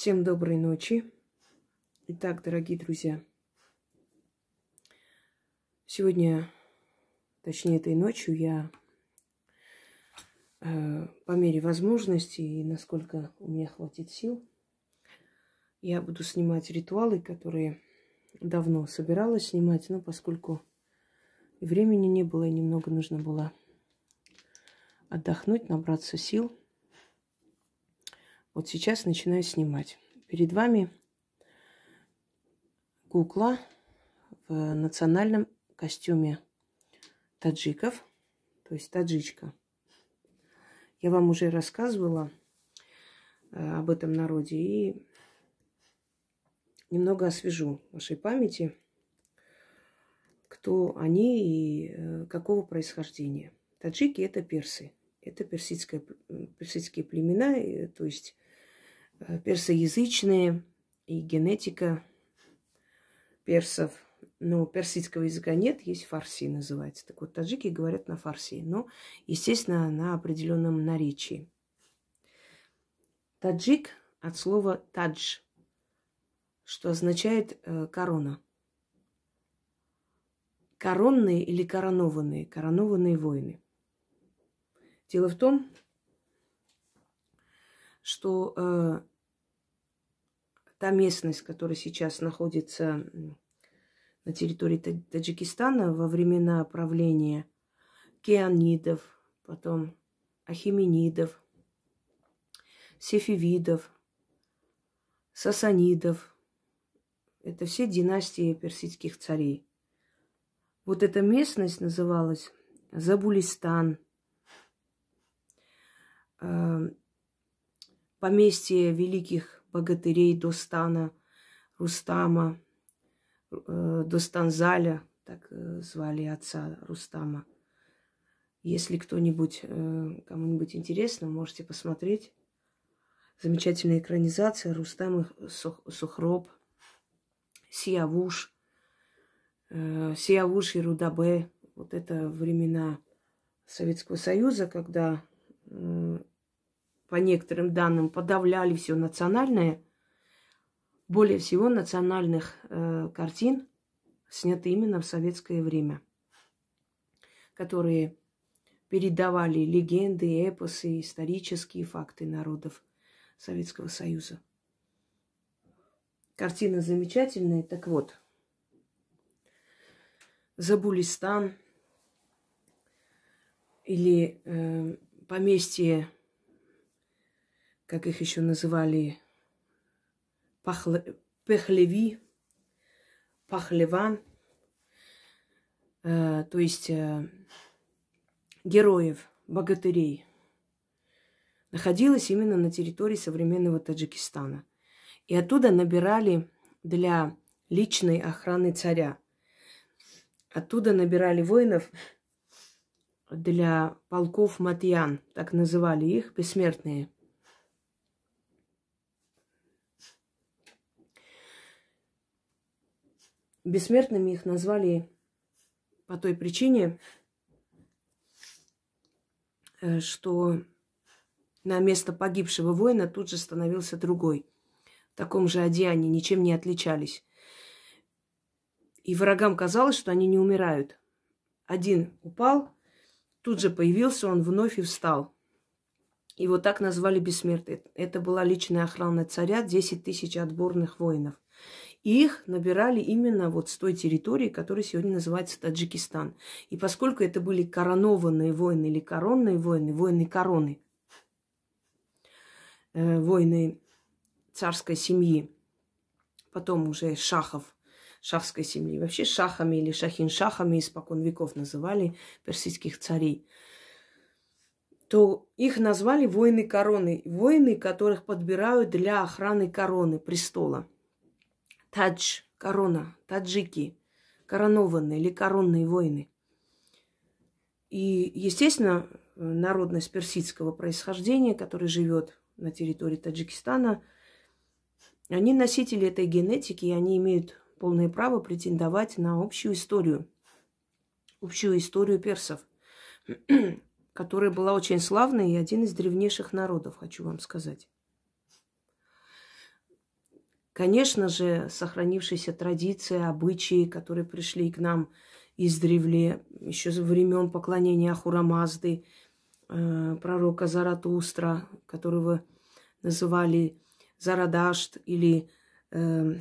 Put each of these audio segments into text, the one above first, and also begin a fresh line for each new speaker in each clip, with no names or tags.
Всем доброй ночи. Итак, дорогие друзья, сегодня, точнее этой ночью, я э, по мере возможности и насколько у меня хватит сил, я буду снимать ритуалы, которые давно собиралась снимать, но поскольку времени не было и немного нужно было отдохнуть, набраться сил – вот сейчас начинаю снимать. Перед вами кукла в национальном костюме таджиков, то есть таджичка. Я вам уже рассказывала э, об этом народе и немного освежу вашей памяти, кто они и э, какого происхождения. Таджики – это персы. Это персидское, э, персидские племена, то есть Э, персоязычные и генетика персов. Но ну, персидского языка нет, есть фарси называется. Так вот, таджики говорят на фарси, но, естественно, на определенном наречии. Таджик от слова тадж, что означает э, корона. Коронные или коронованные, коронованные войны. Дело в том, что э, Та местность, которая сейчас находится на территории Таджикистана во времена правления Кеанидов, потом ахименидов, сефевидов, сасанидов. Это все династии персидских царей. Вот эта местность называлась Забулистан. Э, поместье великих богатырей Достана, Рустама, э, Достанзаля, так э, звали отца Рустама. Если кто-нибудь, э, кому-нибудь интересно, можете посмотреть. Замечательная экранизация Рустам и Сухроб, Сиявуш, Сиявуш и Рудабе. Вот это времена Советского Союза, когда по некоторым данным, подавляли все национальное. Более всего национальных э, картин сняты именно в советское время, которые передавали легенды, эпосы, исторические факты народов Советского Союза. Картина замечательная. Так вот, Забулистан или э, поместье как их еще называли, пахле, пехлеви, пахлеван, э, то есть э, героев, богатырей, находилась именно на территории современного Таджикистана. И оттуда набирали для личной охраны царя. Оттуда набирали воинов для полков матьян, так называли их, бессмертные – Бессмертными их назвали по той причине, э, что на место погибшего воина тут же становился другой. В таком же одеянии ничем не отличались. И врагам казалось, что они не умирают. Один упал, тут же появился, он вновь и встал. и вот так назвали бессмертные. Это была личная охрана царя, 10 тысяч отборных воинов их набирали именно вот с той территории, которая сегодня называется Таджикистан. И поскольку это были коронованные войны или коронные войны, войны короны, э, войны царской семьи, потом уже шахов, шахской семьи. Вообще шахами или шахин-шахами испокон веков называли персидских царей то их назвали воины короны. Воины, которых подбирают для охраны короны, престола – Тадж, корона, таджики, коронованные или коронные воины. И, естественно, народность персидского происхождения, который живет на территории Таджикистана, они носители этой генетики, и они имеют полное право претендовать на общую историю, общую историю персов, которая была очень славной и один из древнейших народов, хочу вам сказать. Конечно же, сохранившиеся традиции, обычаи, которые пришли к нам издревле, еще со времен поклонения Ахурамазды, э, пророка Заратустра, которого называли Зарадашт или э,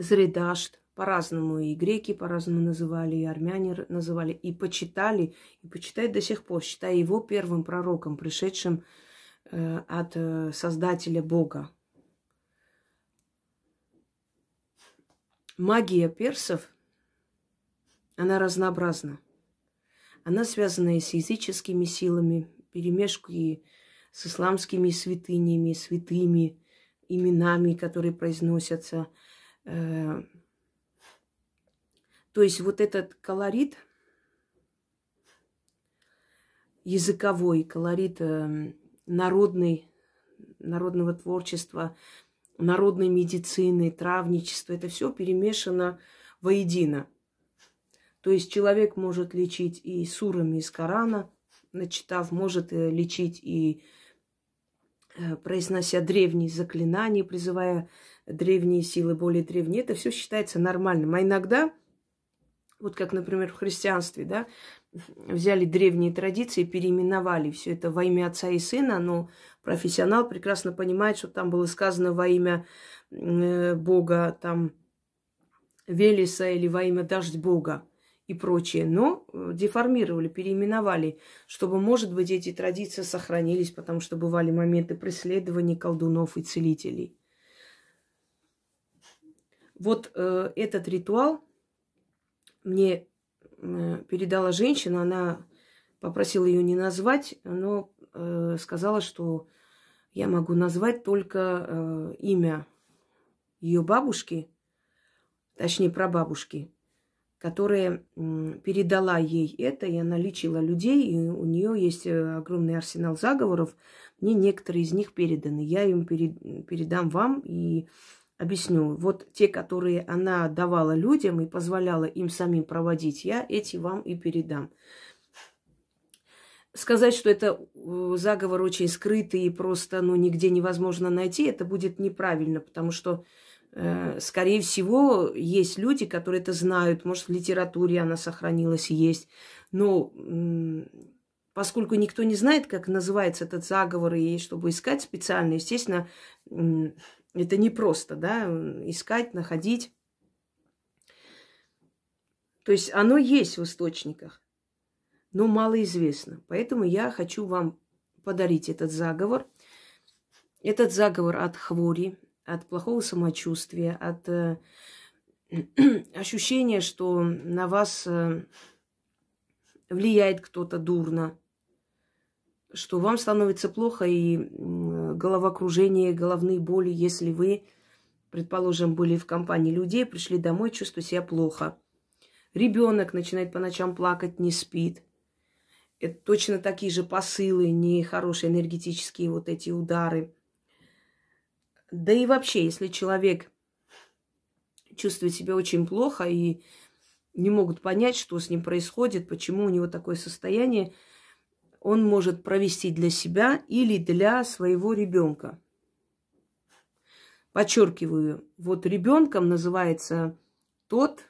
Зредашт, по-разному и греки по-разному называли, и армяне называли, и почитали, и почитают до сих пор, считая его первым пророком, пришедшим э, от э, Создателя Бога, Магия персов, она разнообразна. Она связана и с языческими силами, перемешку и с исламскими святынями, святыми именами, которые произносятся. Э, то есть вот этот колорит, языковой колорит эм, народный, народного творчества, народной медицины, травничества, это все перемешано воедино. То есть человек может лечить и сурами из Корана, начитав, может э, лечить и э, произнося древние заклинания, призывая древние силы, более древние. Это все считается нормальным. А иногда, вот как, например, в христианстве, да, взяли древние традиции, переименовали все это во имя Отца и Сына, но профессионал, прекрасно понимает, что там было сказано во имя э, Бога, там Велеса или во имя Дождь Бога и прочее. Но э, деформировали, переименовали, чтобы, может быть, эти традиции сохранились, потому что бывали моменты преследования колдунов и целителей. Вот э, этот ритуал мне э, передала женщина, она попросила ее не назвать, но э, сказала, что я могу назвать только э, имя ее бабушки, точнее прабабушки, которая э, передала ей это, и она лечила людей, и у нее есть э, огромный арсенал заговоров. Мне некоторые из них переданы. Я им перед, передам вам и объясню. Вот те, которые она давала людям и позволяла им самим проводить, я эти вам и передам сказать, что это э, заговор очень скрытый и просто ну, нигде невозможно найти, это будет неправильно, потому что, э, скорее всего, есть люди, которые это знают. Может, в литературе она сохранилась есть. Но э, поскольку никто не знает, как называется этот заговор, и чтобы искать специально, естественно, э, это непросто, да, искать, находить. То есть оно есть в источниках но малоизвестно. Поэтому я хочу вам подарить этот заговор. Этот заговор от хвори, от плохого самочувствия, от э, ощущения, что на вас э, влияет кто-то дурно, что вам становится плохо и головокружение, головные боли, если вы, предположим, были в компании людей, пришли домой, чувствуете себя плохо. Ребенок начинает по ночам плакать, не спит это точно такие же посылы, нехорошие энергетические вот эти удары. Да и вообще, если человек чувствует себя очень плохо и не могут понять, что с ним происходит, почему у него такое состояние, он может провести для себя или для своего ребенка. Подчеркиваю, вот ребенком называется тот,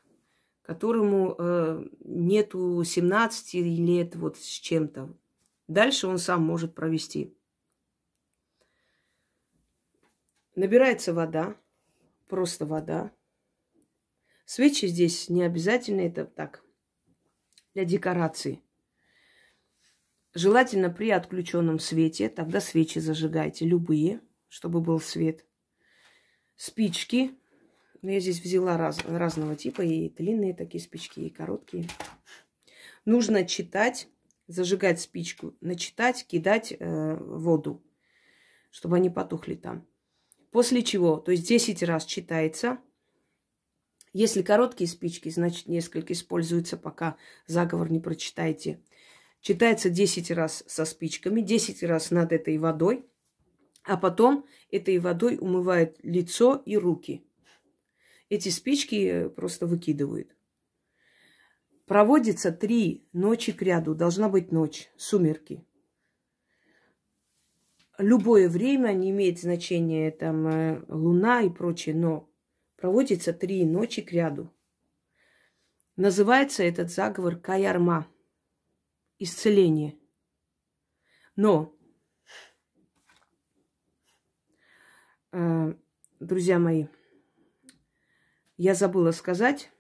которому э, нету 17 лет вот с чем-то. Дальше он сам может провести. Набирается вода, просто вода. Свечи здесь не обязательно, это так, для декорации. Желательно при отключенном свете, тогда свечи зажигайте, любые, чтобы был свет. Спички, но я здесь взяла раз, разного типа, и длинные такие спички, и короткие. Нужно читать, зажигать спичку, начитать, кидать э, воду, чтобы они потухли там. После чего, то есть 10 раз читается. Если короткие спички, значит несколько используется, пока заговор не прочитаете. Читается 10 раз со спичками, 10 раз над этой водой, а потом этой водой умывает лицо и руки – эти спички просто выкидывают. Проводится три ночи к ряду. Должна быть ночь, сумерки. Любое время не имеет значения, там, э, луна и прочее, но проводится три ночи к ряду. Называется этот заговор Каярма. Исцеление. Но, э, друзья мои, я забыла сказать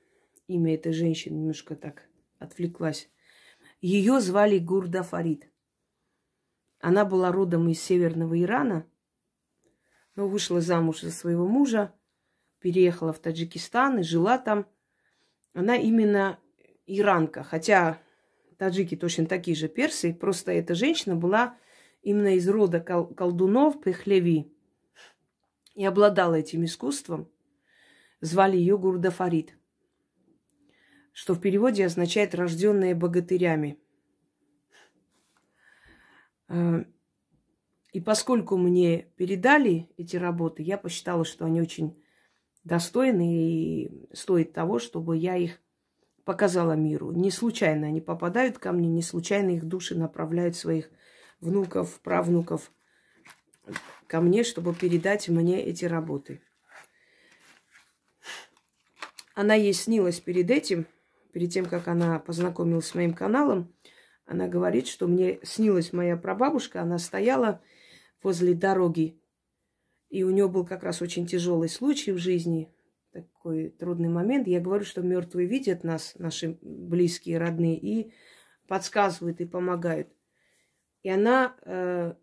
имя этой женщины, немножко так отвлеклась. Ее звали Гурда Фарид. Она была родом из северного Ирана, но вышла замуж за своего мужа, переехала в Таджикистан и жила там. Она именно иранка, хотя таджики точно такие же персы, просто эта женщина была именно из рода кол- колдунов Пехлеви и обладала этим искусством. Звали ее Гурдафарид, что в переводе означает «рожденные богатырями». Э, и поскольку мне передали эти работы, я посчитала, что они очень достойны и стоят того, чтобы я их показала миру. Не случайно они попадают ко мне, не случайно их души направляют своих внуков, правнуков ко мне, чтобы передать мне эти работы. Она ей снилась перед этим, перед тем, как она познакомилась с моим каналом. Она говорит, что мне снилась моя прабабушка, она стояла возле дороги. И у нее был как раз очень тяжелый случай в жизни, такой трудный момент. Я говорю, что мертвые видят нас, наши близкие, родные, и подсказывают, и помогают. И она э,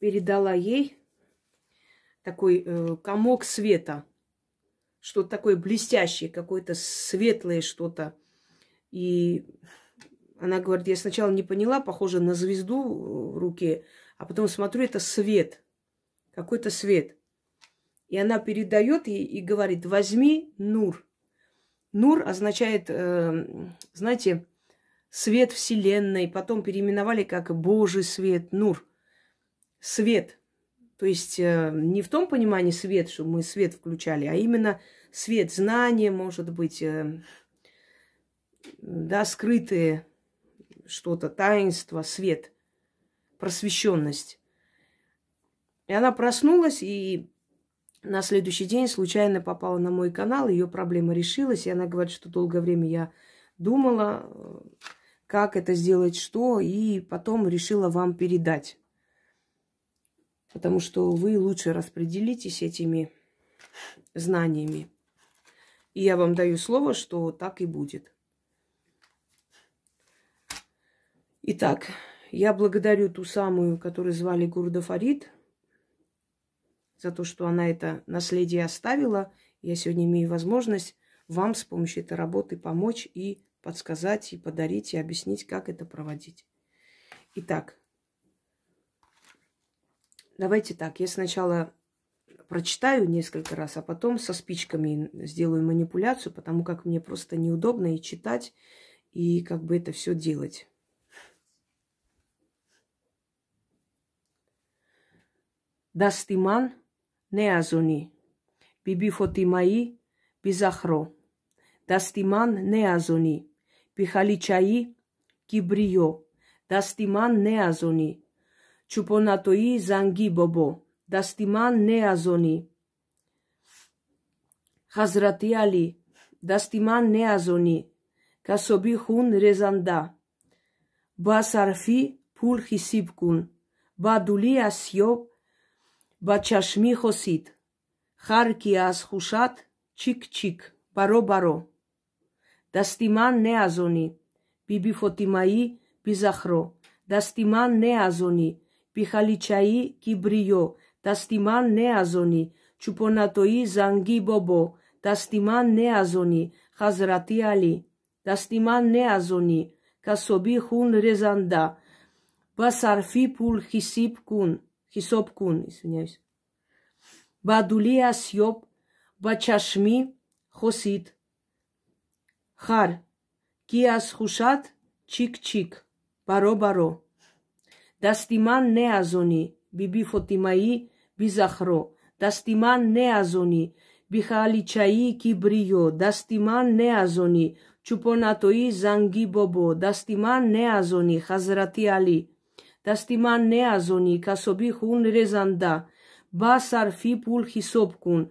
передала ей такой э, комок света – что-то такое блестящее, какое-то светлое что-то. И она говорит, я сначала не поняла, похоже на звезду в руке, а потом смотрю, это свет, какой-то свет. И она передает ей и говорит, возьми нур. Нур означает, эм, знаете, свет Вселенной, потом переименовали как Божий свет, нур, свет – то есть э, не в том понимании свет, что мы свет включали, а именно свет знания, может быть, эм, да, скрытые что-то, таинство, свет, просвещенность. И она проснулась, и на следующий день случайно попала на мой канал, ее проблема решилась, и она говорит, что долгое время я думала, э, как это сделать, что, и потом решила вам передать потому что вы лучше распределитесь этими знаниями. И я вам даю слово, что так и будет. Итак, я благодарю ту самую, которую звали Гурдафарид, за то, что она это наследие оставила. Я сегодня имею возможность вам с помощью этой работы помочь и подсказать, и подарить, и объяснить, как это проводить. Итак, Давайте так, я сначала прочитаю несколько раз, а потом со спичками сделаю манипуляцию, потому как мне просто неудобно и читать, и как бы это все делать. Дастиман неазони, биби фотимаи бизахро. Дастиман неазони, пихаличаи кибрио. Дастиман неазони, чупонатои зангӣ бобо дасти ман не аз онӣ ҳазрати алӣ дасти ман не аз онӣ касоби хун резанда ба сарфӣ пул ҳисиб кун ба дули асьёб ба чашмӣ хосид ҳар ки аз хушад чик чик баро баро дасти ман не аз онӣ бибифотимаӣ бизахро дасти ман не аз онӣ пихаличаи кибриё дасти ман не аз онӣ чупонатои занги бобо дасти ман не аз онӣ ҳазрати алӣ дасти ман не аз онӣ касоби хун резанда ба сарфи пул хисиб кун ҳисоб кун ба дули асёб ба чашмӣ хосид хар ки аз хушад чик чик баро баро дасти ман не аз онӣ бибӣ фотимаӣ бизахро дасти ман не аз онӣ бихаъличаӣ кибриё дасти ман не аз онӣ чупонатоӣ занги бобо дасти ман не аз онӣ хазрати алӣ дасти ман не аз онӣ касоби хун резанда ба сарфӣ пул ҳисоб кун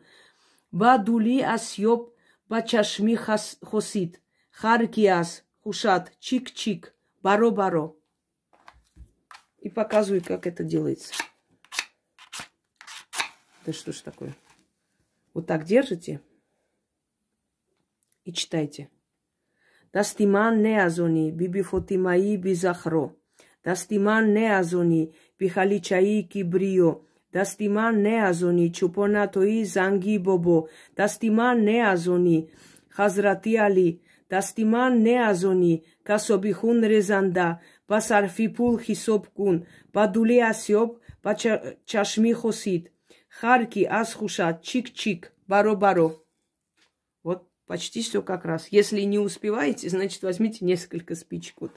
ба дулӣ асьёб ба чашмӣ хосид харки аз хушад чик чик баро баро и показываю, как это делается. Да что ж такое? Вот так держите и читайте. Дастиман не азони, биби фотимаи би захро. Дастиман не азони, бихаличаи кибрио. Дастиман не азони, чупонатои занги бобо. Дастиман не азони, хазратиали. Дастиман не азони, касобихун резанда. Басарфи пул хисоб кун. Бадули асьоб. Чашми хосид. Харки асхушат. Чик-чик. Баро-баро. Вот почти все как раз. Если не успеваете, значит, возьмите несколько спичек. Вот.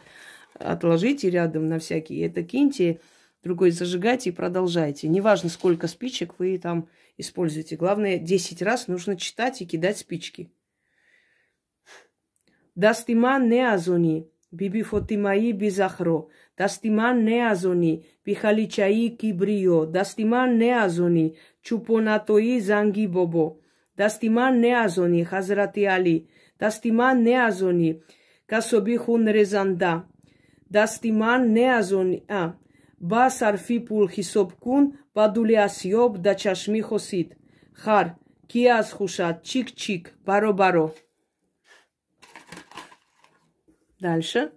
Отложите рядом на всякие. Это киньте другой зажигайте и продолжайте. Неважно, сколько спичек вы там используете. Главное, 10 раз нужно читать и кидать спички. Дастиман не азони. биби фотимаи бизахро дасти ман не аз онӣ бихаличаи кибриё дасти ман не аз онӣ чӯпонатои занги бобо дасти ман не аз онӣ ҳазрати алӣ дасти ман не аз онӣ касоби хунрезанда дасти ман не аз онӣ ба сарфи пул ҳисоб кун ба дули асьёб да чашмӣ хосид хар кӣ аз хушад чик чик баро баро Дальше.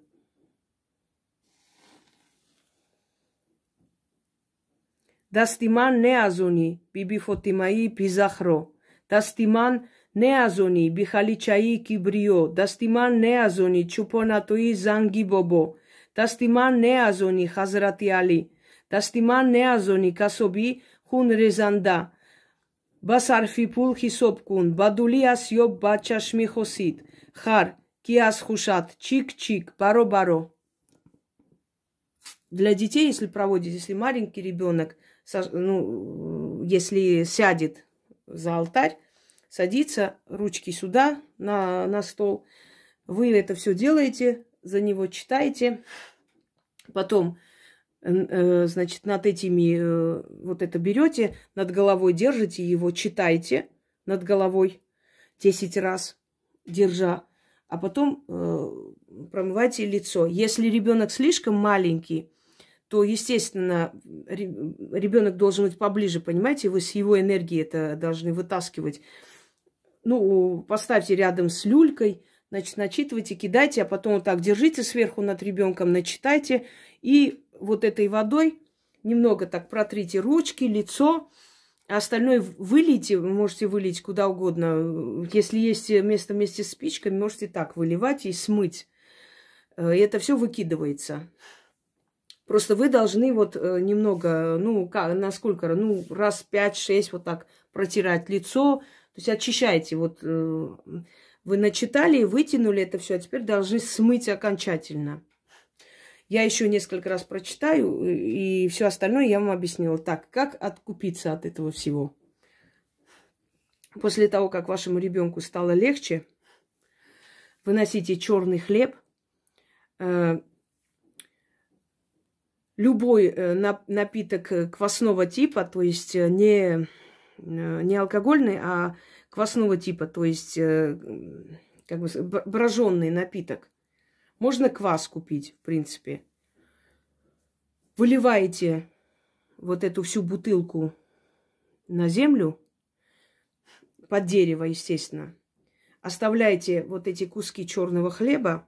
Дасти ман не азуни, биби Фотимаи Пизахро. Дасти ман не азуни, бихаличаи Кибрио. Дасти ман не азуни, чупонатои Занги Бобо. Дасти ман не азуни, Хазрати Али. Дасти ман не азуни, касоби хун резанда. Ба сарфи пул хисоб кун, ба дули асёб ба чашми хосид. Хар, Киас хушат, чик-чик, баро-баро. Для детей, если проводить, если маленький ребенок, ну, если сядет за алтарь, садится, ручки сюда, на, на стол, вы это все делаете, за него читаете, потом, э, э, значит, над этими, э, вот это берете, над головой держите его, читайте над головой 10 раз, держа, а потом э, промывайте лицо. Если ребенок слишком маленький, то, естественно, ребенок должен быть поближе, понимаете, вы с его энергией это должны вытаскивать. Ну, поставьте рядом с люлькой, значит, начитывайте, кидайте, а потом вот так держите сверху над ребенком, начитайте, и вот этой водой немного так протрите ручки, лицо, а остальное вылейте, вы можете вылить куда угодно. Если есть место вместе с спичками, можете так выливать и смыть. Э, это все выкидывается. Просто вы должны вот э, немного, ну, как, насколько, ну, раз 5-6 вот так протирать лицо. То есть очищайте. Вот э, вы начитали и вытянули это все, а теперь должны смыть окончательно. Я еще несколько раз прочитаю, и все остальное я вам объяснила. Так, как откупиться от этого всего? После того, как вашему ребенку стало легче, выносите черный хлеб, э, любой э, напиток э, квасного типа, то есть не, не алкогольный, а квасного типа, то есть как бы броженный напиток. Можно квас купить, в принципе. Выливаете вот эту всю бутылку на землю, под дерево, естественно. Оставляете вот эти куски черного хлеба.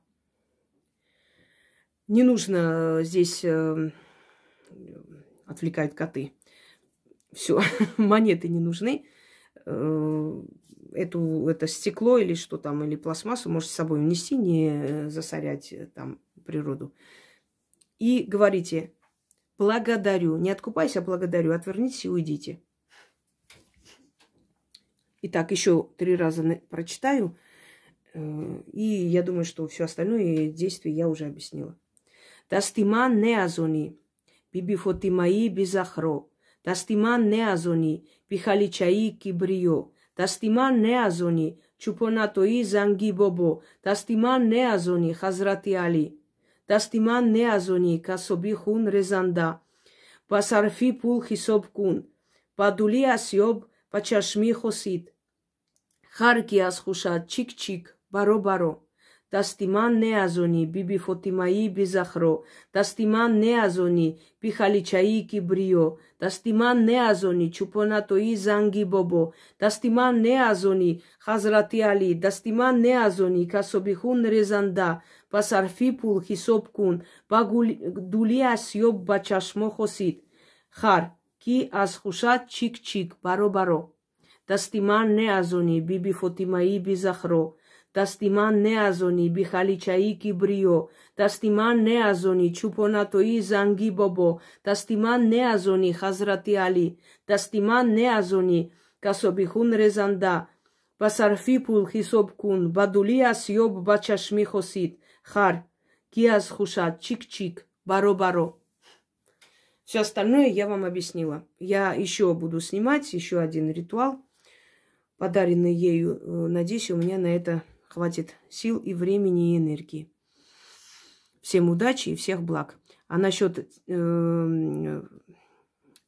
Не нужно э, здесь... Э, отвлекают коты. Все, монеты не нужны. Э, эту, это стекло или что там, или пластмассу можете с собой унести, не э, засорять э, там природу. И говорите, благодарю, не откупайся, а благодарю, отвернитесь и уйдите. Итак, еще три раза прочитаю. Э, и я думаю, что все остальное действие я уже объяснила. Тастиман не азони, биби фотимаи бизахро, тастиман не азони, пихаличаи кибрио, дасти ман не аз онӣ чӯпонатои занги бобо дасти ман не аз онӣ ҳазрати алӣ дасти ман не аз онӣ касоби хун резанда ба сарфи пул ҳисоб кун ба дули асёб ба чашмӣ хосид ҳар ки аз хушад чик чик баро баро дасти ман не аз онӣ биби фотимаи бизахро дасти ман не аз онӣ бихаличаи кибриё дасти ман не аз онӣ чупонатои занги бобо дасти ман не аз онӣ ҳазрати алӣ дасти ман не аз онӣ касобихун резанда ба сарфи пул ҳисоб кун ба дули асёб ба чашмо хосид хар ки аз хушат чик чик баробаро дасти ман не аз онӣ биби фотимаи бизахро Tastiman neazoni bihalichai kibrio, tastiman neazoni chuponatoi zangi bobo, tastiman neazoni hazrati ali, tastiman neazoni kasobihun rezanda, пасарфи пулхисоб кун, бадули асьёб бачашми хосит, хар, киас хушат, чик-чик, баро-баро. Все остальное я вам объяснила. Я еще буду снимать еще один ритуал, подаренный ею. Э, надеюсь, у меня на это хватит сил и времени, и энергии. Всем удачи и всех благ. А насчет, э, эм,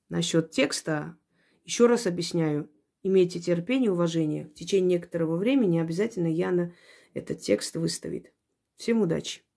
насчет текста еще раз объясняю. Имейте терпение и уважение. В течение некоторого времени обязательно Яна этот текст выставит. Всем удачи!